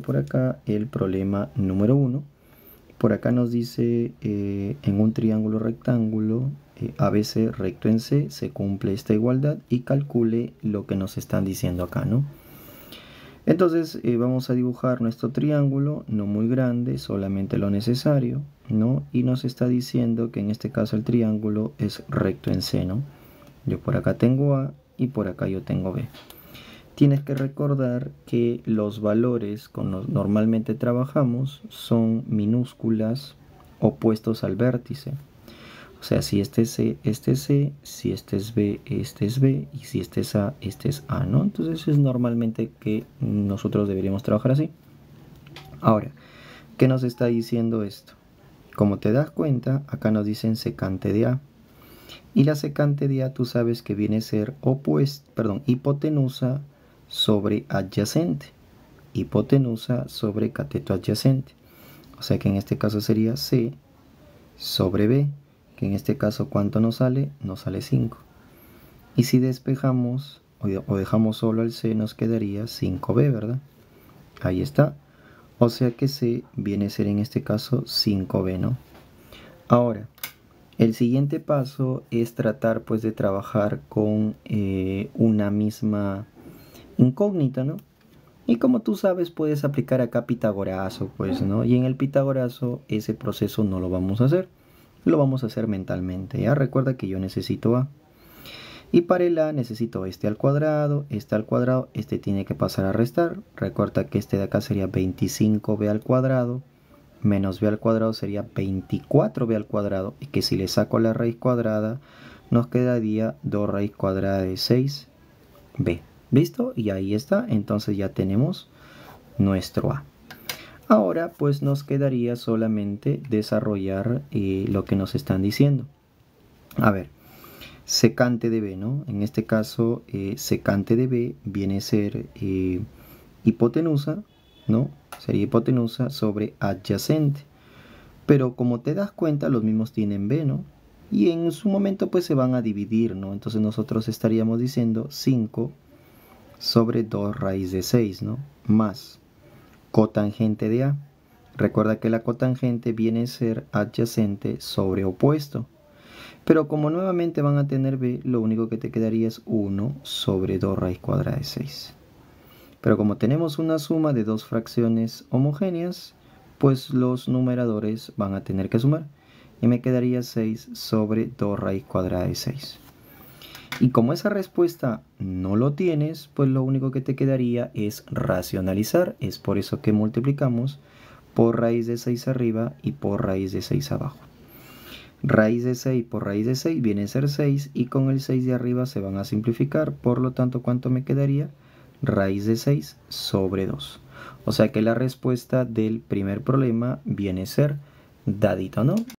por acá el problema número 1. Por acá nos dice eh, en un triángulo rectángulo eh, ABC recto en C se cumple esta igualdad y calcule lo que nos están diciendo acá, ¿no? Entonces eh, vamos a dibujar nuestro triángulo, no muy grande, solamente lo necesario, ¿no? Y nos está diciendo que en este caso el triángulo es recto en C, Yo por acá tengo A y por acá yo tengo B tienes que recordar que los valores con los normalmente trabajamos son minúsculas opuestos al vértice. O sea, si este es C, este es C, si este es B, este es B, y si este es A, este es A, ¿no? Entonces es normalmente que nosotros deberíamos trabajar así. Ahora, ¿qué nos está diciendo esto? Como te das cuenta, acá nos dicen secante de A. Y la secante de A tú sabes que viene a ser opuesto, perdón, hipotenusa sobre adyacente, hipotenusa sobre cateto adyacente. O sea que en este caso sería C sobre B, que en este caso ¿cuánto nos sale? Nos sale 5. Y si despejamos o dejamos solo el C nos quedaría 5B, ¿verdad? Ahí está. O sea que C viene a ser en este caso 5B, ¿no? Ahora, el siguiente paso es tratar pues de trabajar con eh, una misma incógnita, ¿no? Y como tú sabes, puedes aplicar acá pitagorazo, pues, ¿no? Y en el pitagorazo ese proceso no lo vamos a hacer. Lo vamos a hacer mentalmente, ¿ya? Ah, recuerda que yo necesito A. Y para el A necesito este al cuadrado, este al cuadrado, este tiene que pasar a restar. Recuerda que este de acá sería 25B al cuadrado, menos B al cuadrado sería 24B al cuadrado. Y que si le saco la raíz cuadrada, nos quedaría 2 raíz cuadrada de 6B. ¿Listo? Y ahí está. Entonces ya tenemos nuestro A. Ahora pues nos quedaría solamente desarrollar eh, lo que nos están diciendo. A ver, secante de B, ¿no? En este caso, eh, secante de B viene a ser eh, hipotenusa, ¿no? Sería hipotenusa sobre adyacente. Pero como te das cuenta, los mismos tienen B, ¿no? Y en su momento pues se van a dividir, ¿no? Entonces nosotros estaríamos diciendo 5 sobre 2 raíz de 6, ¿no? Más cotangente de A. Recuerda que la cotangente viene a ser adyacente sobre opuesto. Pero como nuevamente van a tener B, lo único que te quedaría es 1 sobre 2 raíz cuadrada de 6. Pero como tenemos una suma de dos fracciones homogéneas, pues los numeradores van a tener que sumar. Y me quedaría 6 sobre 2 raíz cuadrada de 6. Y como esa respuesta no lo tienes, pues lo único que te quedaría es racionalizar. Es por eso que multiplicamos por raíz de 6 arriba y por raíz de 6 abajo. Raíz de 6 por raíz de 6 viene a ser 6 y con el 6 de arriba se van a simplificar. Por lo tanto, ¿cuánto me quedaría? Raíz de 6 sobre 2. O sea que la respuesta del primer problema viene a ser dadito, ¿no?